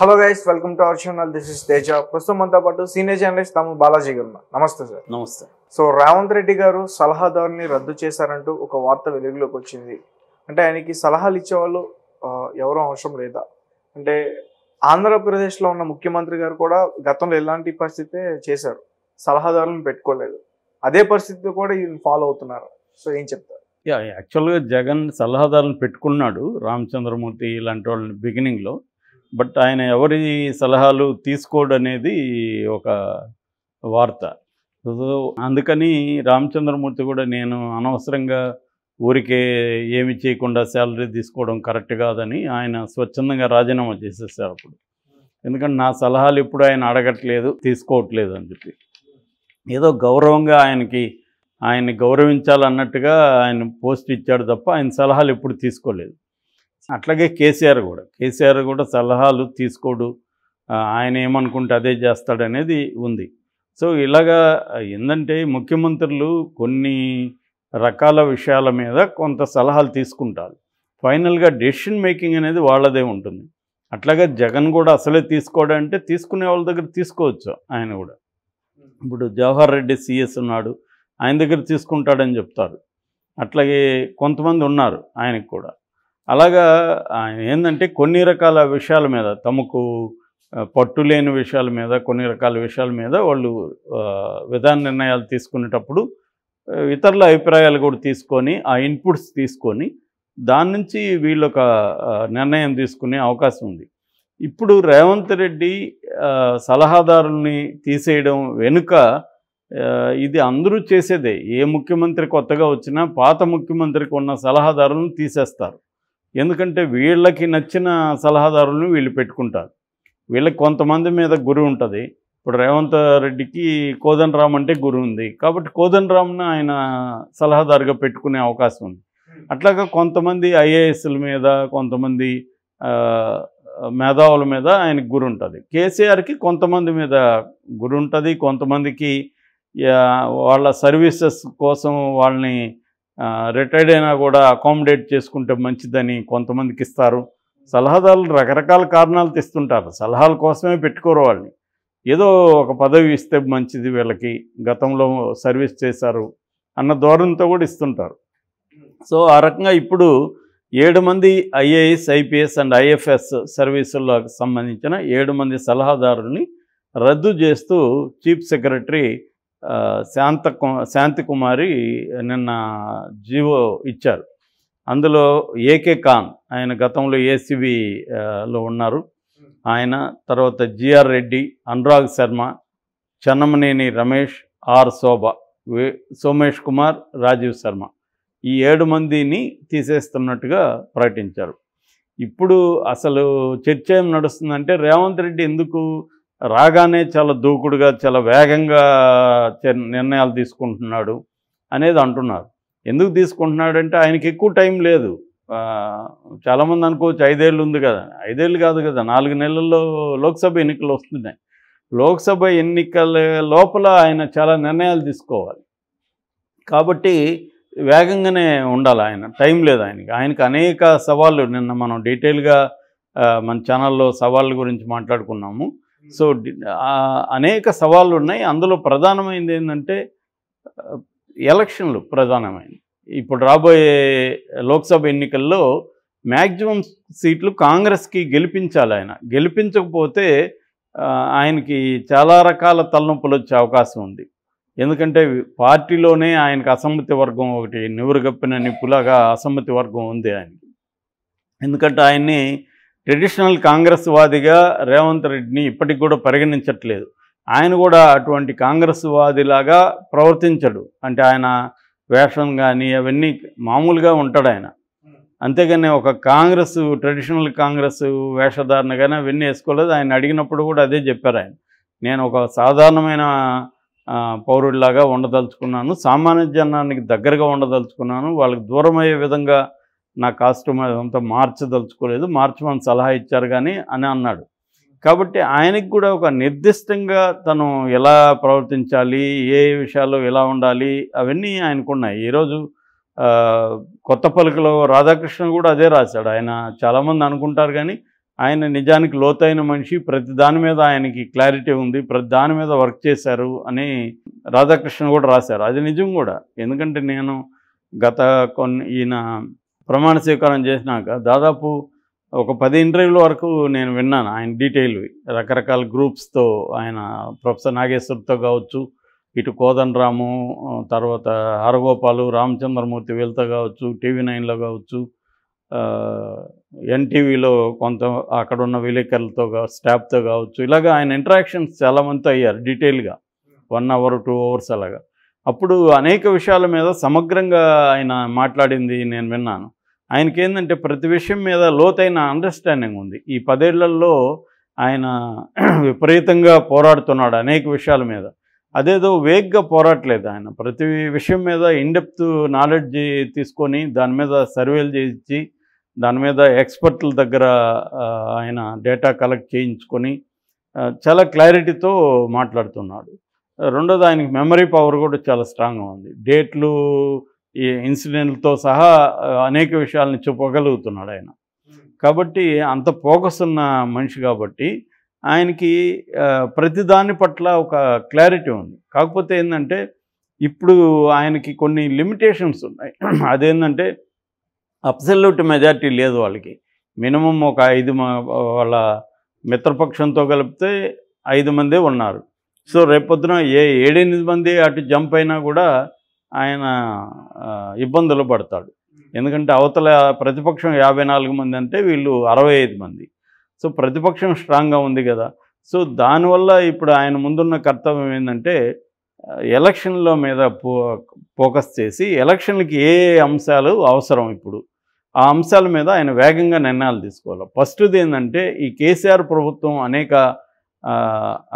hello guys welcome to our channel this is Teja ప్రస్తుతం మనతో పాటు సీనియర్ జర్నలిస్ట్ తమ బాలాజీ గారు నమస్తే సార్ నమస్తే సో రేవంత్ రెడ్డి గారు సలహాదారుని రద్దు చేశారంటూ ఒక వార్త వెలుగులోకి వచ్చింది అంటే ఆయనకి సలహాలు ఇచ్చేవాళ్ళు ఎవరూ అవసరం లేదా అంటే ఆంధ్రప్రదేశ్లో ఉన్న ముఖ్యమంత్రి గారు కూడా గతంలో ఎలాంటి పరిస్థితే చేశారు సలహాదారులను పెట్టుకోలేదు అదే పరిస్థితి కూడా ఈయన ఫాలో అవుతున్నారు సో ఏం చెప్తారు యా యాక్చువల్గా జగన్ సలహాదారులను పెట్టుకున్నాడు రామచంద్రమూర్తి ఇలాంటి వాళ్ళని బిగినింగ్లో బట్ ఆయన ఎవరి సలహాలు అనేది ఒక వార్త అందుకని రామచంద్రమూర్తి కూడా నేను అనవసరంగా ఊరికే ఏమి చేయకుండా శాలరీ తీసుకోవడం కరెక్ట్ కాదని ఆయన స్వచ్ఛందంగా రాజీనామా చేసేసారు అప్పుడు ఎందుకంటే నా సలహాలు ఇప్పుడు ఆయన అడగట్లేదు తీసుకోవట్లేదు అని చెప్పి ఏదో గౌరవంగా ఆయనకి ఆయన్ని గౌరవించాలన్నట్టుగా ఆయన పోస్ట్ ఇచ్చాడు తప్ప ఆయన సలహాలు ఎప్పుడు తీసుకోలేదు అట్లాగే కేసీఆర్ కూడా కేసీఆర్ కూడా సలహాలు తీసుకోడు ఆయన ఏమనుకుంటే అదే చేస్తాడనేది ఉంది సో ఇలాగా ఏంటంటే ముఖ్యమంత్రులు కొన్ని రకాల విషయాల మీద కొంత సలహాలు తీసుకుంటారు ఫైనల్గా డెసిషన్ మేకింగ్ అనేది వాళ్ళదే ఉంటుంది అట్లాగే జగన్ కూడా అసలే తీసుకోవడంటే తీసుకునే వాళ్ళ దగ్గర తీసుకోవచ్చు ఆయన కూడా ఇప్పుడు జవహర్ రెడ్డి సీఎస్ ఉన్నాడు ఆయన దగ్గర తీసుకుంటాడని చెప్తారు అట్లాగే కొంతమంది ఉన్నారు ఆయనకు కూడా అలాగా ఆయన ఏంటంటే కొన్ని రకాల విషయాల మీద తమకు పట్టు లేని విషయాల మీద కొన్ని రకాల విషయాల మీద వాళ్ళు విధాన నిర్ణయాలు తీసుకునేటప్పుడు ఇతరుల అభిప్రాయాలు కూడా తీసుకొని ఆ ఇన్పుట్స్ తీసుకొని దాని నుంచి వీళ్ళొక నిర్ణయం తీసుకునే అవకాశం ఉంది ఇప్పుడు రేవంత్ రెడ్డి సలహాదారుల్ని తీసేయడం వెనుక ఇది అందరూ చేసేదే ఏ ముఖ్యమంత్రి కొత్తగా వచ్చినా పాత ముఖ్యమంత్రికి ఉన్న సలహాదారులను తీసేస్తారు ఎందుకంటే వీళ్ళకి నచ్చిన సలహాదారులను వీళ్ళు పెట్టుకుంటారు వీళ్ళకి కొంతమంది మీద గురి ఉంటుంది ఇప్పుడు రేవంత్ రెడ్డికి కోదండరామ్ అంటే గురి ఉంది కాబట్టి కోదండరామ్ను ఆయన సలహాదారుగా పెట్టుకునే అవకాశం ఉంది అట్లాగా కొంతమంది ఐఏఎస్ల మీద కొంతమంది మేధావుల మీద ఆయనకు గురు ఉంటుంది కేసీఆర్కి కొంతమంది మీద గురి ఉంటుంది కొంతమందికి వాళ్ళ సర్వీసెస్ కోసం వాళ్ళని రిటైర్డ్ అయినా కూడా అకామిడేట్ చేసుకుంటే మంచిదని కొంతమందికి ఇస్తారు సలహాదారులు రకరకాల కారణాలు తెస్తుంటారు సలహాల కోసమే పెట్టుకోరు వాళ్ళని ఏదో ఒక పదవి ఇస్తే మంచిది వీళ్ళకి గతంలో సర్వీస్ చేశారు అన్న ధోరణితో కూడా ఇస్తుంటారు సో ఆ రకంగా ఇప్పుడు ఏడు మంది ఐఏఎస్ ఐపీఎస్ అండ్ ఐఎఫ్ఎస్ సర్వీసులకు సంబంధించిన ఏడు మంది సలహాదారుల్ని రద్దు చేస్తూ చీఫ్ సెక్రటరీ శాంత శాంతి కుమారి నిన్న జీవో ఇచ్చారు అందులో ఏకే ఖాన్ ఆయన గతంలో ఏసీబీలో ఉన్నారు ఆయన తర్వాత జిఆర్ రెడ్డి అనురాగ్ శర్మ చెన్నమనేని రమేష్ ఆర్ శోభ సోమేష్ కుమార్ రాజీవ్ శర్మ ఈ ఏడు మందిని తీసేస్తున్నట్టుగా ప్రకటించారు ఇప్పుడు అసలు చర్చ ఏం నడుస్తుందంటే రేవంత్ రెడ్డి ఎందుకు రాగానే చాలా దూకుడుగా చాలా వేగంగా నిర్ణయాలు తీసుకుంటున్నాడు అనేది అంటున్నారు ఎందుకు తీసుకుంటున్నాడంటే ఆయనకి ఎక్కువ టైం లేదు చాలామంది అనుకోవచ్చు ఐదేళ్ళు ఉంది కదా ఐదేళ్ళు కాదు కదా నాలుగు నెలల్లో లోక్సభ ఎన్నికలు వస్తున్నాయి లోక్సభ ఎన్నికల లోపల ఆయన చాలా నిర్ణయాలు తీసుకోవాలి కాబట్టి వేగంగానే ఉండాలి ఆయన టైం లేదు ఆయనకి ఆయనకు అనేక సవాళ్ళు నిన్న మనం డీటెయిల్గా మన ఛానల్లో సవాళ్ళ గురించి మాట్లాడుకున్నాము సో అనేక సవాళ్ళు ఉన్నాయి అందులో ప్రధానమైనది ఏంటంటే ఎలక్షన్లు ప్రధానమైనవి ఇప్పుడు రాబోయే లోక్సభ ఎన్నికల్లో మ్యాక్సిమం సీట్లు కాంగ్రెస్కి గెలిపించాలి ఆయన గెలిపించకపోతే ఆయనకి చాలా రకాల తలనొప్పులు వచ్చే అవకాశం ఉంది ఎందుకంటే పార్టీలోనే ఆయనకు అసమ్మతి వర్గం ఒకటి నివురుగప్పిన నిప్పులాగా అసమ్మతి వర్గం ఉంది ఆయనకి ఎందుకంటే ఆయన్ని ట్రెడిషనల్ కాంగ్రెస్ వాదిగా రేవంత్ రెడ్డిని ఇప్పటికి కూడా పరిగణించట్లేదు ఆయన కూడా అటువంటి కాంగ్రెస్ వాదిలాగా ప్రవర్తించడు అంటే ఆయన వేషం కానీ అవన్నీ మామూలుగా ఉంటాడు ఆయన అంతేగాని ఒక కాంగ్రెస్ ట్రెడిషనల్ కాంగ్రెస్ వేషధారణ కానీ అవన్నీ వేసుకోలేదు ఆయన అడిగినప్పుడు కూడా అదే చెప్పారు ఆయన నేను ఒక సాధారణమైన పౌరుడిలాగా ఉండదలుచుకున్నాను సామాన్య జనానికి దగ్గరగా ఉండదలుచుకున్నాను వాళ్ళకి దూరమయ్యే విధంగా నా కాస్ట్యూమ్ అంతా మార్చదలుచుకోలేదు మార్చమని సలహా ఇచ్చారు కానీ అని అన్నాడు కాబట్టి ఆయనకి కూడా ఒక నిర్దిష్టంగా తను ఎలా ప్రవర్తించాలి ఏ విషయాల్లో ఎలా ఉండాలి అవన్నీ ఆయనకున్నాయి ఈరోజు కొత్త పలుకలో రాధాకృష్ణ కూడా అదే రాశాడు ఆయన చాలామంది అనుకుంటారు కానీ ఆయన నిజానికి లోతైన మనిషి ప్రతి దాని మీద ఆయనకి క్లారిటీ ఉంది ప్రతి దాని మీద వర్క్ చేశారు అని రాధాకృష్ణ కూడా రాశారు అది నిజం కూడా ఎందుకంటే నేను గత కొన్ని ఈయన ప్రమాణ స్వీకారం చేసినాక దాదాపు ఒక పది ఇంటర్వ్యూల వరకు నేను విన్నాను ఆయన డీటెయిల్ రకరకాల గ్రూప్స్తో ఆయన ప్రొఫెసర్ నాగేశ్వర్తో కావచ్చు ఇటు కోదండరాము తర్వాత హరగోపాలు రామచంద్రమూర్తి వీళ్ళతో కావచ్చు టీవీ నైన్లో కావచ్చు ఎన్టీవీలో కొంత అక్కడ ఉన్న విలేకరులతో స్టాఫ్తో కావచ్చు ఇలాగ ఆయన ఇంటరాక్షన్స్ చాలామందితో అయ్యారు డీటెయిల్గా వన్ అవర్ టూ అవర్స్ అలాగా అప్పుడు అనేక విషయాల మీద సమగ్రంగా ఆయన మాట్లాడింది నేను విన్నాను ఆయనకి ఏంటంటే ప్రతి విషయం మీద లోతైన అండర్స్టాండింగ్ ఉంది ఈ పదేళ్లలో ఆయన విపరీతంగా పోరాడుతున్నాడు అనేక విషయాల మీద అదేదో వేగ్గా పోరాటలేదు ఆయన ప్రతి విషయం మీద ఇండెప్త్ నాలెడ్జ్ తీసుకొని దాని మీద సర్వేలు చేయించి దాని మీద ఎక్స్పర్ట్ల దగ్గర ఆయన డేటా కలెక్ట్ చేయించుకొని చాలా క్లారిటీతో మాట్లాడుతున్నాడు రెండోది ఆయనకి మెమరీ పవర్ కూడా చాలా స్ట్రాంగ్గా ఉంది డేట్లు ఈ ఇన్సిడెంట్లతో సహా అనేక విషయాలను చెప్పగలుగుతున్నాడు ఆయన కాబట్టి అంత ఫోకస్ ఉన్న మనిషి కాబట్టి ఆయనకి ప్రతిదాని పట్ల ఒక క్లారిటీ ఉంది కాకపోతే ఏంటంటే ఇప్పుడు ఆయనకి కొన్ని లిమిటేషన్స్ ఉన్నాయి అదేంటంటే అబ్సల్యూట్ మెజారిటీ లేదు వాళ్ళకి మినిమం ఒక ఐదు వాళ్ళ మిత్రపక్షంతో కలిపితే ఐదు మందే ఉన్నారు సో రేపొద్దున ఏ ఏడెనిమిది మంది అటు జంప్ అయినా కూడా ఆయన ఇబ్బందులు పడతాడు ఎందుకంటే అవతల ప్రతిపక్షం యాభై నాలుగు మంది అంటే వీళ్ళు అరవై ఐదు మంది సో ప్రతిపక్షం స్ట్రాంగ్గా ఉంది కదా సో దానివల్ల ఇప్పుడు ఆయన ముందున్న కర్తవ్యం ఏంటంటే ఎలక్షన్ల మీద పో ఫోకస్ చేసి ఎలక్షన్లకి ఏ అంశాలు అవసరం ఇప్పుడు ఆ అంశాల మీద ఆయన వేగంగా నిర్ణయాలు తీసుకోవాలి ఫస్ట్ది ఏంటంటే ఈ కేసీఆర్ ప్రభుత్వం అనేక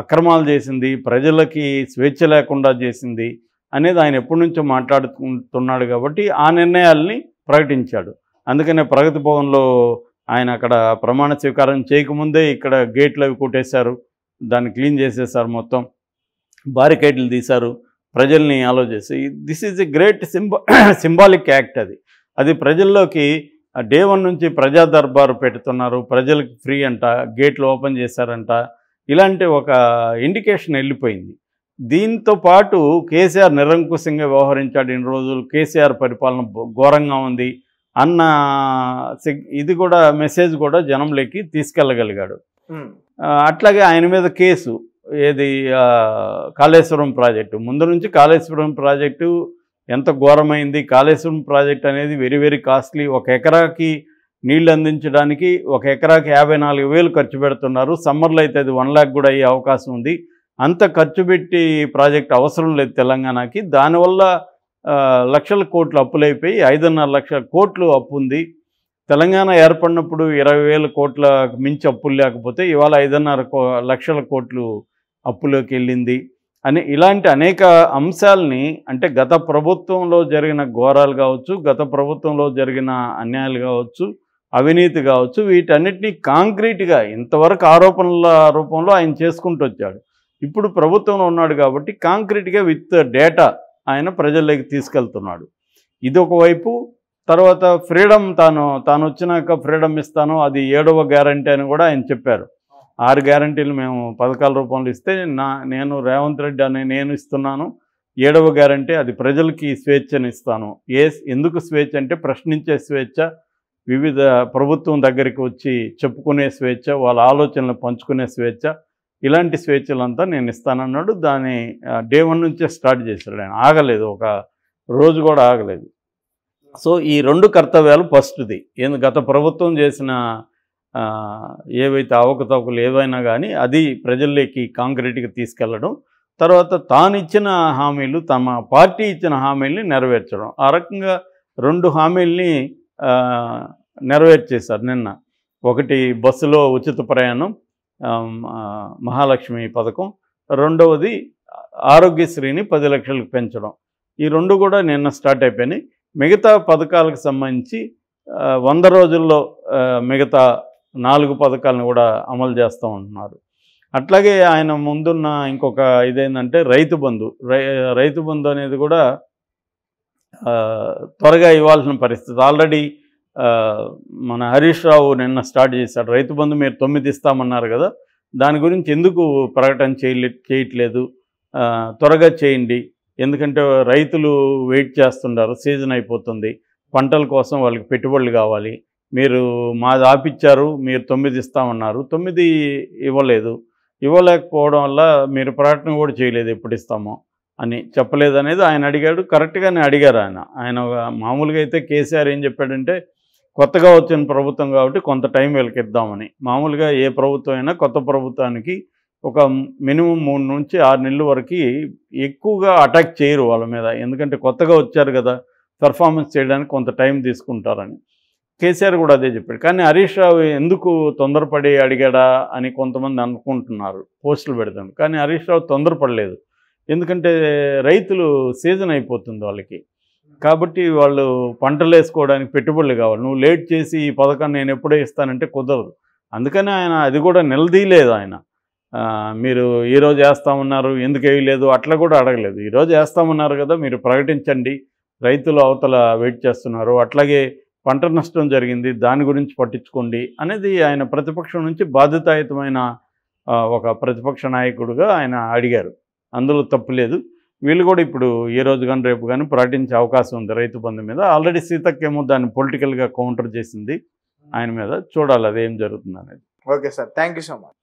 అక్రమాలు చేసింది ప్రజలకి స్వేచ్ఛ లేకుండా చేసింది అనేది ఆయన ఎప్పటి నుంచో మాట్లాడుకుంటున్నాడు కాబట్టి ఆ నిర్ణయాల్ని ప్రకటించాడు అందుకనే ప్రగతి భవన్లో ఆయన అక్కడ ప్రమాణ స్వీకారం చేయకముందే ఇక్కడ గేట్లు అవి కొట్టేశారు దాన్ని క్లీన్ చేసేసారు మొత్తం బారికేడ్లు తీశారు ప్రజల్ని ఆలో చేసి this is a great symbo symbolic act అది అది ప్రజల్లోకి డే వన్ నుంచి ప్రజా దర్బారు పెడుతున్నారు ప్రజలకు ఫ్రీ అంట గేట్లు ఓపెన్ చేశారంట ఇలాంటి ఒక ఇండికేషన్ వెళ్ళిపోయింది దీంతో పాటు కేసీఆర్ నిరంకుశంగా వ్యవహరించాడు ఇన్ని రోజులు కేసీఆర్ పరిపాలన ఘోరంగా ఉంది అన్న ఇది కూడా మెసేజ్ కూడా జనంలోకి తీసుకెళ్ళగలిగాడు అట్లాగే ఆయన మీద కేసు ఏది కాళేశ్వరం ప్రాజెక్టు ముందు నుంచి కాళేశ్వరం ప్రాజెక్టు ఎంత ఘోరమైంది కాళేశ్వరం ప్రాజెక్ట్ అనేది వెరీ వెరీ కాస్ట్లీ ఒక ఎకరాకి నీళ్లు అందించడానికి ఒక ఎకరాకి యాభై ఖర్చు పెడుతున్నారు సమ్మర్లో అయితే అది వన్ ల్యాక్ కూడా అయ్యే అవకాశం ఉంది అంత ఖర్చు పెట్టి ప్రాజెక్ట్ అవసరం లేదు తెలంగాణకి దానివల్ల లక్షల కోట్లు అప్పులైపోయి ఐదున్నర లక్షల కోట్లు అప్పు ఉంది తెలంగాణ ఏర్పడినప్పుడు ఇరవై వేల కోట్ల మించి అప్పులు లేకపోతే ఇవాళ ఐదున్నర లక్షల కోట్లు అప్పులోకి వెళ్ళింది అని ఇలాంటి అనేక అంశాలని అంటే గత ప్రభుత్వంలో జరిగిన ఘోరాలు కావచ్చు గత ప్రభుత్వంలో జరిగిన అన్యాయాలు కావచ్చు అవినీతి కావచ్చు వీటన్నిటినీ కాంక్రీట్గా ఇంతవరకు ఆరోపణల రూపంలో ఆయన చేసుకుంటూ వచ్చాడు ఇప్పుడు ప్రభుత్వంలో ఉన్నాడు కాబట్టి కాంక్రీట్గా విత్ డేటా ఆయన ప్రజల్లోకి తీసుకెళ్తున్నాడు ఇది ఒకవైపు తర్వాత ఫ్రీడమ్ తాను తాను వచ్చినాక ఫ్రీడమ్ ఇస్తాను అది ఏడవ గ్యారంటీ అని కూడా ఆయన చెప్పారు ఆరు గ్యారంటీలు మేము పథకాల రూపంలో ఇస్తే నా నేను రేవంత్ రెడ్డి అనే నేను ఇస్తున్నాను ఏడవ గ్యారంటీ అది ప్రజలకి స్వేచ్ఛను ఇస్తాను ఏ ఎందుకు స్వేచ్ఛ అంటే ప్రశ్నించే స్వేచ్ఛ వివిధ ప్రభుత్వం దగ్గరికి వచ్చి చెప్పుకునే స్వేచ్ఛ వాళ్ళ ఆలోచనలు పంచుకునే స్వేచ్ఛ ఇలాంటి స్వేచ్ఛలంతా నేను ఇస్తానన్నాడు దాని డే వన్ నుంచే స్టార్ట్ చేశాడు ఆయన ఆగలేదు ఒక రోజు కూడా ఆగలేదు సో ఈ రెండు కర్తవ్యాలు ఫస్ట్ది ఏంది గత ప్రభుత్వం చేసిన ఏవైతే అవకతవకలు ఏవైనా కానీ అది ప్రజల్లోకి కాంక్రీట్గా తీసుకెళ్లడం తర్వాత తాను ఇచ్చిన హామీలు తమ పార్టీ ఇచ్చిన హామీల్ని నెరవేర్చడం ఆ రకంగా రెండు హామీల్ని నెరవేర్చేశారు నిన్న ఒకటి బస్సులో ఉచిత ప్రయాణం మహాలక్ష్మి పథకం రెండవది ఆరోగ్యశ్రీని పది లక్షలకు పెంచడం ఈ రెండు కూడా నిన్న స్టార్ట్ అయిపోయినాయి మిగతా పథకాలకు సంబంధించి వంద రోజుల్లో మిగతా నాలుగు పథకాలను కూడా అమలు చేస్తూ ఉంటున్నారు అట్లాగే ఆయన ముందున్న ఇంకొక ఇదేంటంటే రైతు బంధు రైతు బంధు అనేది కూడా త్వరగా ఇవ్వాల్సిన పరిస్థితి ఆల్రెడీ మన హరీష్ రావు నిన్న స్టార్ట్ చేశాడు రైతు బంధు మీరు తొమ్మిది ఇస్తామన్నారు కదా దాని గురించి ఎందుకు ప్రకటన చేయలే చేయట్లేదు త్వరగా చేయండి ఎందుకంటే రైతులు వెయిట్ చేస్తుంటారు సీజన్ అయిపోతుంది పంటల కోసం వాళ్ళకి పెట్టుబడులు కావాలి మీరు మాది ఆపిచ్చారు మీరు తొమ్మిది ఇస్తామన్నారు తొమ్మిది ఇవ్వలేదు ఇవ్వలేకపోవడం వల్ల మీరు ప్రకటన కూడా చేయలేదు ఎప్పుడు ఇస్తామో అని చెప్పలేదు అనేది ఆయన అడిగాడు కరెక్ట్గానే అడిగారు ఆయన ఆయన మామూలుగా అయితే కేసీఆర్ ఏం చెప్పాడంటే కొత్తగా వచ్చిన ప్రభుత్వం కాబట్టి కొంత టైం వెలికిద్దామని మామూలుగా ఏ ప్రభుత్వం అయినా కొత్త ప్రభుత్వానికి ఒక మినిమం మూడు నుంచి ఆరు నెలల వరకు ఎక్కువగా అటాక్ చేయరు వాళ్ళ మీద ఎందుకంటే కొత్తగా వచ్చారు కదా పెర్ఫార్మెన్స్ చేయడానికి కొంత టైం తీసుకుంటారని కేసీఆర్ కూడా అదే చెప్పాడు కానీ హరీష్ రావు ఎందుకు తొందరపడి అడిగాడా అని కొంతమంది అనుకుంటున్నారు పోస్టులు పెడతాను కానీ హరీష్ రావు తొందరపడలేదు ఎందుకంటే రైతులు సీజన్ అయిపోతుంది వాళ్ళకి కాబట్టి వాళ్ళు పంటలు వేసుకోవడానికి పెట్టుబడులు కావాలి నువ్వు లేట్ చేసి ఈ పథకం నేను ఎప్పుడే ఇస్తానంటే కుదరదు అందుకని ఆయన అది కూడా నిలదీయలేదు ఆయన మీరు ఈరోజు వేస్తామన్నారు ఎందుకు వేయలేదు అట్లా కూడా అడగలేదు ఈరోజు వేస్తామన్నారు కదా మీరు ప్రకటించండి రైతులు అవతల వెయిట్ చేస్తున్నారు అట్లాగే పంట నష్టం జరిగింది దాని గురించి పట్టించుకోండి అనేది ఆయన ప్రతిపక్షం నుంచి బాధ్యతాయుతమైన ఒక ప్రతిపక్ష నాయకుడుగా ఆయన అడిగారు అందులో లేదు వీళ్ళు కూడా ఇప్పుడు ఏ రోజు కానీ రేపు కానీ ప్రకటించే అవకాశం ఉంది రైతు బంధు మీద ఆల్రెడీ ఏమో దాన్ని పొలిటికల్గా కౌంటర్ చేసింది ఆయన మీద చూడాలి అదేం జరుగుతుంది అనేది okay sir thank so much